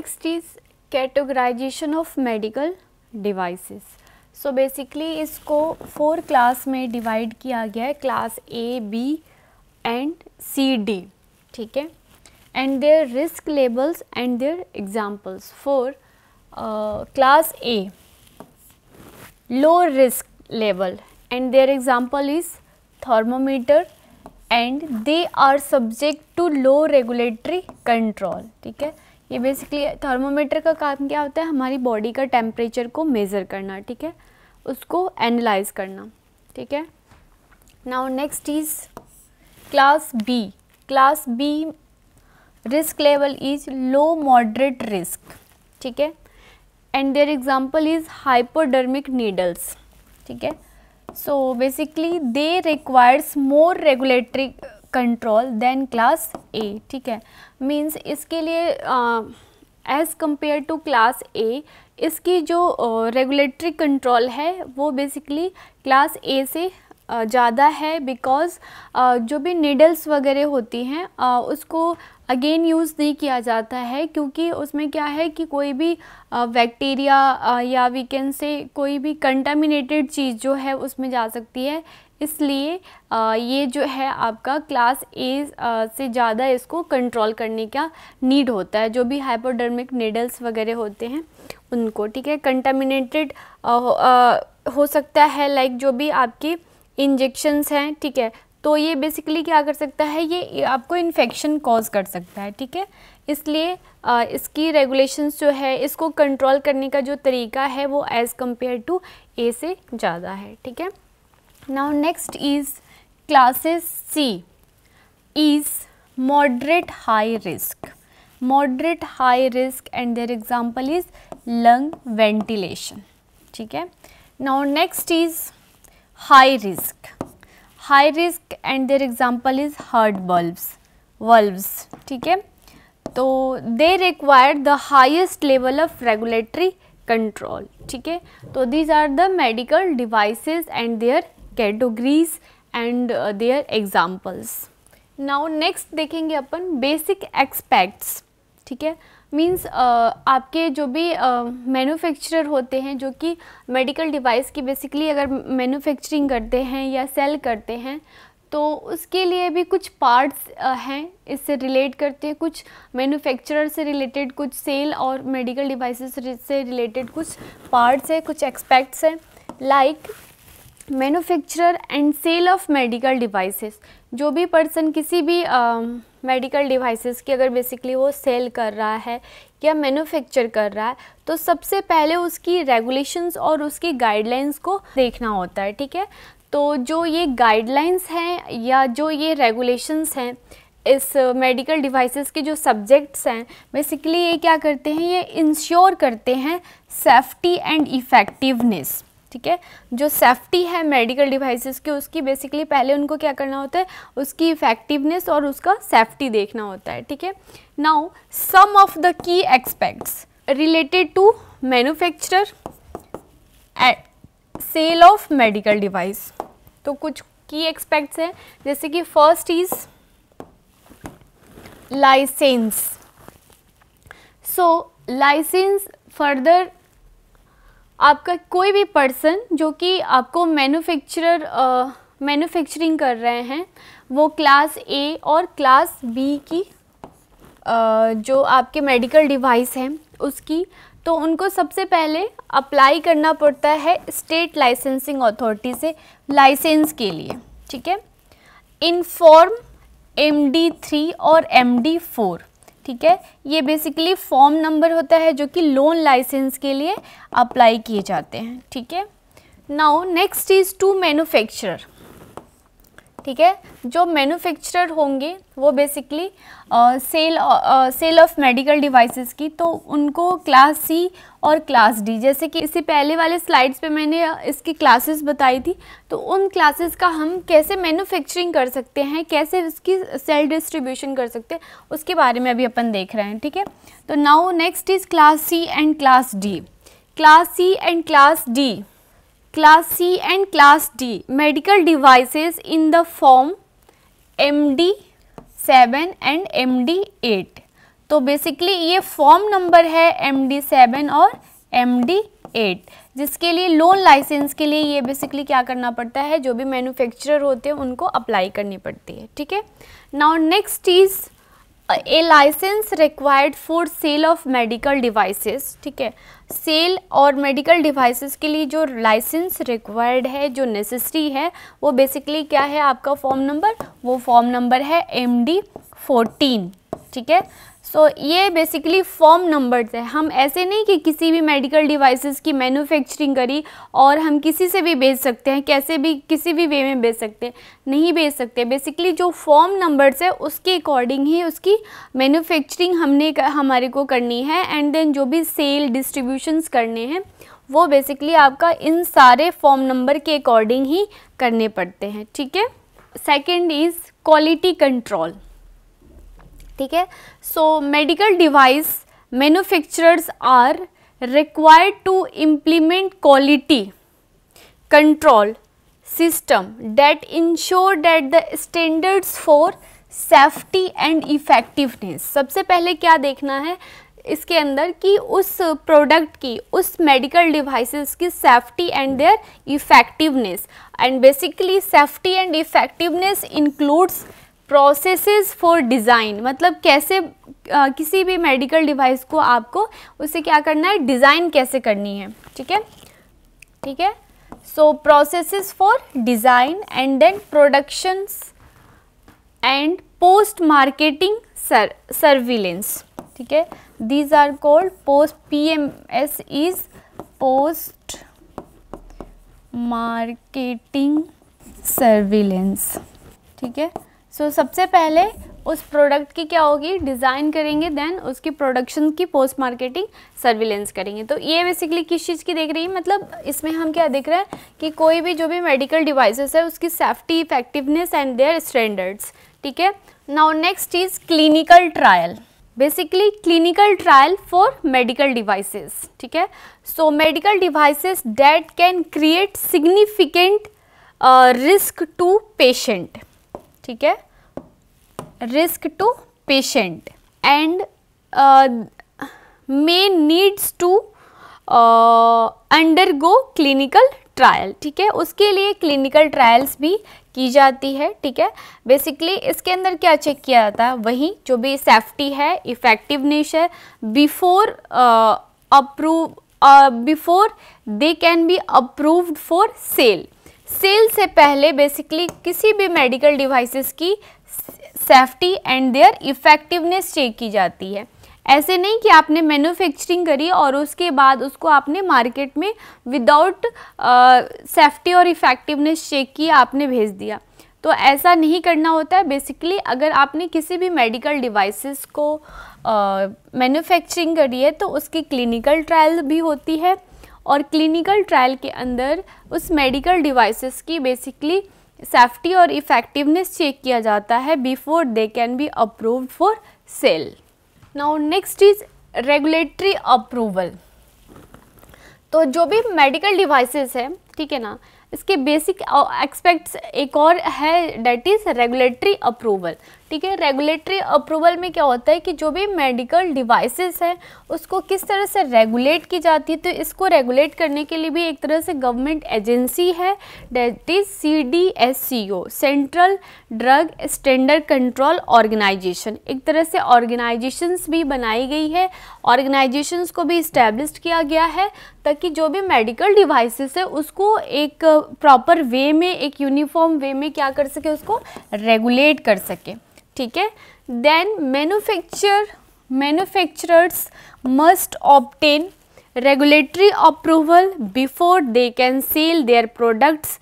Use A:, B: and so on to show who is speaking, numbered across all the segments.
A: next is categorization of medical devices so so basically इसको four class में divide किया गया है class A B and C D ठीक है and their risk labels and their examples for class A low risk label and their example is thermometer and they are subject to low regulatory control ठीक है ये basically thermometer का काम क्या होता है हमारी बॉडी का टेम्परेचर को मेज़र करना ठीक है उसको एनालाइज करना ठीक है now next is class B class B risk level is low moderate risk ठीक है and their example is hypodermic needles ठीक है so basically they requires more regulatory control than class A ठीक है मीन्स इसके लिए as compare to class A इसकी जो रेगुलेटरी uh, कंट्रोल है वो बेसिकली क्लास ए से ज़्यादा है बिकॉज़ जो भी नीडल्स वगैरह होती हैं उसको अगेन यूज़ नहीं किया जाता है क्योंकि उसमें क्या है कि कोई भी बैक्टीरिया या वी कैन से कोई भी कंटामिनेटेड चीज़ जो है उसमें जा सकती है इसलिए ये जो है आपका क्लास ए से ज़्यादा इसको कंट्रोल करने का नीड होता है जो भी हाइपोडर्मिक नीडल्स वगैरह होते हैं उनको ठीक है कंटामिनेटेड हो सकता है लाइक जो भी आपके इंजेक्शन्स हैं ठीक है तो ये बेसिकली क्या कर सकता है ये आपको इन्फेक्शन कॉज कर सकता है ठीक है इसलिए इसकी रेगुलेशंस जो है इसको कंट्रोल करने का जो तरीका है वो एज़ कम्पेयर टू ए से ज़्यादा है ठीक है Now next is classes C is moderate high risk, moderate high risk and their example is lung ventilation. Okay? Now next is high risk, high risk and their example is heart bulbs, valves. Okay? So they require the highest level of regulatory control. Okay. So these are the medical devices and their categories and their examples now next देखेंगे अपन basic aspects ठीक है means uh, आपके जो भी manufacturer uh, होते हैं जो कि मेडिकल डिवाइस की बेसिकली अगर मैन्युफैक्चरिंग करते हैं या सेल करते हैं तो उसके लिए भी कुछ पार्ट्स uh, हैं इससे रिलेट करते हैं कुछ मैन्युफैक्चरर से रिलेटेड कुछ सेल और मेडिकल डिवाइसेस से रिलेटेड कुछ पार्ट्स हैं कुछ एक्सपेक्ट्स हैं like manufacturer and sale of medical devices जो भी पर्सन किसी भी मेडिकल uh, डिवाइसेस की अगर बेसिकली वो सेल कर रहा है या मैन्युफैक्चर कर रहा है तो सबसे पहले उसकी रेगुलेशंस और उसकी गाइडलाइंस को देखना होता है ठीक है तो जो ये गाइडलाइंस हैं या जो ये रेगुलेशंस हैं इस मेडिकल डिवाइसेस के जो सब्जेक्ट्स हैं बेसिकली ये क्या करते हैं ये इंश्योर करते हैं सेफ्टी एंड इफ़ेक्टिवनेस ठीक है जो सेफ्टी है मेडिकल डिवाइसेस की उसकी बेसिकली पहले उनको क्या करना होता है उसकी इफेक्टिवनेस और उसका सेफ्टी देखना होता है ठीक है now some of the key aspects related to manufacturer sale of medical device तो कुछ की एक्सपेक्ट्स हैं जैसे कि first is licence so licence further आपका कोई भी पर्सन जो कि आपको मैन्युफैक्चरर मैन्युफैक्चरिंग कर रहे हैं वो क्लास ए और क्लास बी की uh, जो आपके मेडिकल डिवाइस हैं उसकी तो उनको सबसे पहले अप्लाई करना पड़ता है स्टेट लाइसेंसिंग अथॉरिटी से लाइसेंस के लिए ठीक है in form M D three और एम डी फोर ठीक है ये बेसिकली फॉर्म नंबर होता है जो कि लोन लाइसेंस के लिए अप्लाई किए जाते हैं ठीक है now next is to manufacturer ठीक है जो मैन्युफैक्चरर होंगे वो basically sale sale of medical devices की तो उनको क्लास सी और क्लास डी जैसे कि इससे पहले वाले स्लाइड्स पे मैंने इसकी क्लासेस बताई थी तो उन क्लासेस का हम कैसे मैन्युफैक्चरिंग कर सकते हैं कैसे उसकी सेल डिस्ट्रीब्यूशन कर सकते हैं उसके बारे में अभी अपन देख रहे हैं ठीक है तो now next is class C and class D class C and class D class class C and D medical devices in the form M D seven and M D eight तो बेसिकली ये form number है M D seven और M D eight जिसके लिए loan licence के लिए ये basically क्या करना पड़ता है जो भी मैन्युफैक्चरर होते हैं उनको अप्लाई करनी पड़ती है ठीक है now next is a licence required for sale of medical devices ठीक है सेल और मेडिकल डिवाइसेस के लिए जो लाइसेंस रिक्वायर्ड है जो नेसेसरी है वो बेसिकली क्या है आपका फॉर्म नंबर वो फॉर्म नंबर है एम डी फोर्टीन ठीक है सो so, ये बेसिकली फॉर्म नंबर्स है हम ऐसे नहीं कि किसी भी मेडिकल डिवाइसेस की मैन्युफैक्चरिंग करी और हम किसी से भी बेच सकते हैं कैसे भी किसी भी वे में बेच सकते हैं नहीं बेच सकते बेसिकली जो फॉर्म नंबर्स है उसके अकॉर्डिंग ही उसकी मैन्युफैक्चरिंग हमने हमारे को करनी है एंड देन जो भी सेल डिस्ट्रीब्यूशंस करने हैं वो बेसिकली आपका इन सारे फॉर्म नंबर के अकॉर्डिंग ही करने पड़ते हैं ठीक है सेकेंड इज़ क्वालिटी कंट्रोल ठीक है so medical device manufacturers are required to implement quality control system that ensure that the standards for safety and effectiveness सबसे पहले क्या देखना है इसके अंदर कि उस प्रोडक्ट की उस मेडिकल डिवाइसेस की safety and their effectiveness and basically safety and effectiveness includes processes for design मतलब कैसे आ, किसी भी मेडिकल डिवाइस को आपको उसे क्या करना है डिज़ाइन कैसे करनी है ठीक है ठीक है so processes for design and then productions and post marketing surveillance ठीक है these post P M S is post marketing surveillance ठीक है सो so, सबसे पहले उस प्रोडक्ट की क्या होगी डिज़ाइन करेंगे देन उसकी प्रोडक्शन की पोस्ट मार्केटिंग सर्विलेंस करेंगे तो ये बेसिकली किस चीज़ की देख रही है मतलब इसमें हम क्या देख रहे हैं कि कोई भी जो भी मेडिकल डिवाइसेस है उसकी safety effectiveness and their standards ठीक है now next is clinical trial basically clinical trial for medical devices ठीक है so medical devices that can create significant risk to patient ठीक है risk to patient and may needs to undergo clinical trial ठीक है उसके लिए clinical trials भी की जाती है ठीक है बेसिकली इसके अंदर क्या चेक किया जाता है वही जो भी सेफ्टी है इफ़ेक्टिवनेस है before approve before they can be approved for sale sale से पहले बेसिकली किसी भी मेडिकल डिवाइसेस की safety and their effectiveness check की जाती है ऐसे नहीं कि आपने मैन्युफैक्चरिंग करी और उसके बाद उसको आपने मार्केट में विदाउट सेफ्टी और इफ़ेक्टिवनेस चेक की आपने भेज दिया तो ऐसा नहीं करना होता है बेसिकली अगर आपने किसी भी मेडिकल डिवाइसेस को मैन्युफैक्चरिंग करी है तो उसकी क्लिनिकल ट्रायल भी होती है और क्लिनिकल ट्रायल के अंदर उस मेडिकल डिवाइसेस की बेसिकली सेफ्टी और इफ़ेक्टिवनेस चेक किया जाता है before they can be approved for sale now next is regulatory approval तो जो भी मेडिकल डिवाइसेस है ठीक है ना इसके बेसिक एक्सपेक्ट्स uh, एक और है डेट इज़ रेगुलेटरी अप्रूवल ठीक है रेगुलेटरी अप्रूवल में क्या होता है कि जो भी मेडिकल डिवाइसेस है उसको किस तरह से रेगुलेट की जाती है तो इसको रेगुलेट करने के लिए भी एक तरह से गवर्नमेंट एजेंसी है that is C D S C O central drug standard control organisation एक तरह से ऑर्गेनाइजेशंस भी बनाई गई है ऑर्गेनाइजेशंस को भी इस्टेब्लिश किया गया है ताकि जो भी मेडिकल डिवाइसेस है उसको एक प्रॉपर वे में एक यूनिफॉर्म वे में क्या कर सके उसको रेगुलेट कर सके ठीक है then manufacture manufacturers must obtain regulatory approval before they can sell their products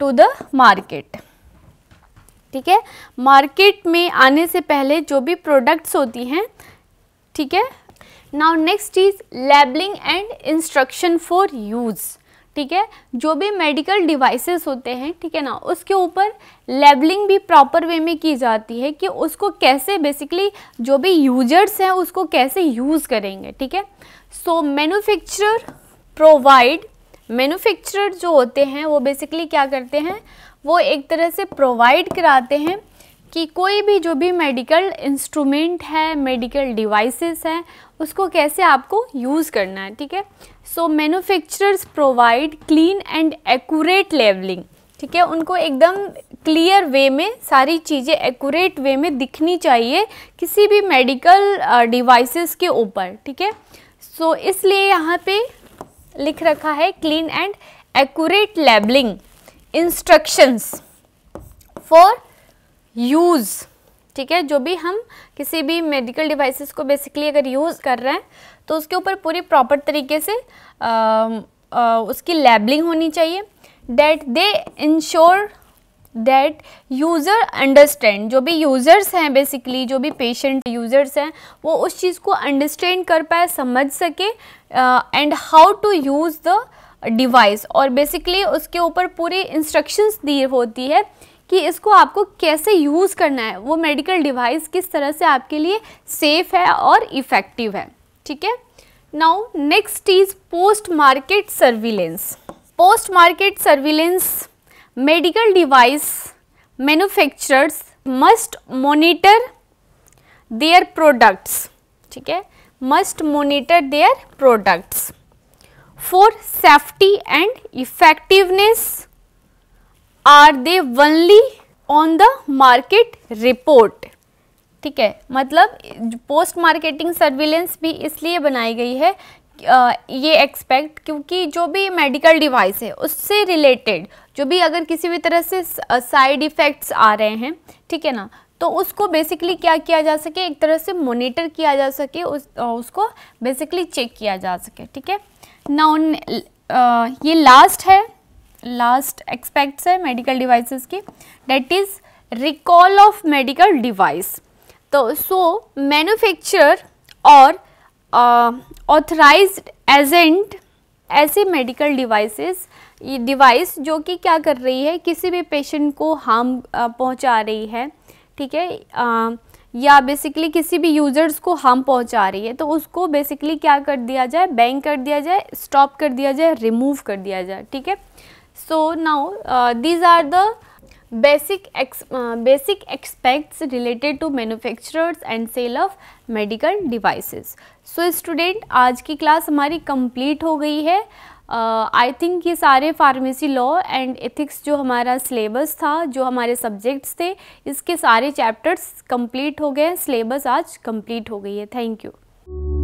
A: to the market ठीक है मार्केट में आने से पहले जो भी प्रोडक्ट्स होती हैं ठीक है now next is labelling and instruction for use ठीक है जो भी मेडिकल डिवाइसेस होते हैं ठीक है ना उसके ऊपर लेबलिंग भी प्रॉपर वे में की जाती है कि उसको कैसे बेसिकली जो भी यूजर्स हैं उसको कैसे यूज़ करेंगे ठीक है सो मैनुफेक्चरर प्रोवाइड मैन्युफैक्चरर जो होते हैं वो बेसिकली क्या करते हैं वो एक तरह से प्रोवाइड कराते हैं कि कोई भी जो भी मेडिकल इंस्ट्रूमेंट है मेडिकल डिवाइसेस हैं उसको कैसे आपको यूज़ करना है ठीक है so manufacturers provide clean and accurate labelling ठीक है उनको एकदम क्लियर वे में सारी चीज़ें एक्यूरेट वे में दिखनी चाहिए किसी भी मेडिकल डिवाइसेस के ऊपर ठीक है सो इसलिए यहाँ पे लिख रखा है clean and accurate labelling instructions for use ठीक है जो भी हम किसी भी मेडिकल डिवाइसेस को बेसिकली अगर यूज़ कर रहे हैं तो उसके ऊपर पूरी प्रॉपर तरीके से आ, आ, उसकी लेबलिंग होनी चाहिए that they ensure that user understand जो भी यूज़र्स हैं बेसिकली जो भी पेशेंट यूज़र्स हैं वो उस चीज़ को अंडरस्टैंड कर पाए समझ सके and how to use the device और बेसिकली उसके ऊपर पूरी इंस्ट्रक्शंस दी होती है कि इसको आपको कैसे यूज़ करना है वो मेडिकल डिवाइस किस तरह से आपके लिए सेफ है और इफ़ेक्टिव है ठीक है now next is post market surveillance post market surveillance medical device manufacturers must monitor their products ठीक है must monitor their products for safety and effectiveness are they only on the market report ठीक है मतलब post marketing surveillance भी इसलिए बनाई गई है ये एक्सपेक्ट क्योंकि जो भी मेडिकल डिवाइस है उससे रिलेटेड जो भी अगर किसी भी तरह से साइड इफ़ेक्ट्स आ रहे हैं ठीक है ना तो उसको बेसिकली क्या किया जा सके एक तरह से मोनिटर किया जा सके उस उसको बेसिकली चेक किया जा सके ठीक है ना ये लास्ट है लास्ट एक्सपेक्ट्स है मेडिकल डिवाइसेस की date is recall of medical device तो सो मैन्युफैक्चर और ऑथराइज्ड एजेंट ऐसे मेडिकल डिवाइसेस ये डिवाइस जो कि क्या कर रही है किसी भी पेशेंट को हार्म uh, पहुंचा रही है ठीक है uh, या बेसिकली किसी भी यूज़र्स को हार्म पहुंचा रही है तो उसको बेसिकली क्या कर दिया जाए बैन कर दिया जाए स्टॉप कर दिया जाए रिमूव कर दिया जाए ठीक है So now uh, these are the basic ex, uh, basic aspects related to manufacturers and sale of medical devices. So student aaj ki class hamari complete ho gayi hai I uh, think ये सारे pharmacy law and ethics जो हमारा syllabus था जो हमारे subjects थे इसके सारे चैप्टर्स कंप्लीट हो गए सिलेबस आज कंप्लीट हो गई है थैंक यू